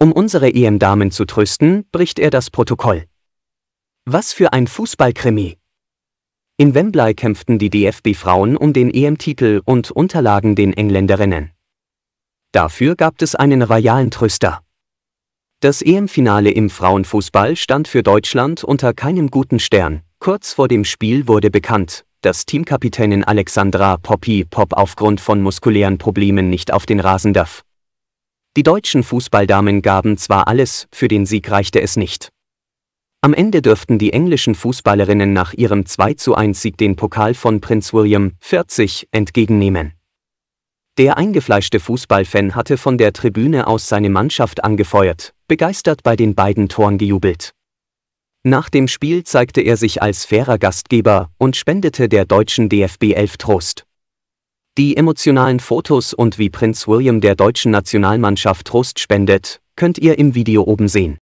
Um unsere Ehendamen zu trösten, bricht er das Protokoll. Was für ein Fußballkrimi! In Wembley kämpften die DFB-Frauen um den EM-Titel und unterlagen den Engländerinnen. Dafür gab es einen royalen Tröster. Das EM-Finale im Frauenfußball stand für Deutschland unter keinem guten Stern. Kurz vor dem Spiel wurde bekannt, dass Teamkapitänin Alexandra Poppy Pop aufgrund von muskulären Problemen nicht auf den Rasen darf. Die deutschen Fußballdamen gaben zwar alles, für den Sieg reichte es nicht. Am Ende dürften die englischen Fußballerinnen nach ihrem 2 zu 1 Sieg den Pokal von Prinz William 40 entgegennehmen. Der eingefleischte Fußballfan hatte von der Tribüne aus seine Mannschaft angefeuert, begeistert bei den beiden Toren gejubelt. Nach dem Spiel zeigte er sich als fairer Gastgeber und spendete der deutschen DFB 11 Trost. Die emotionalen Fotos und wie Prinz William der deutschen Nationalmannschaft Trost spendet, könnt ihr im Video oben sehen.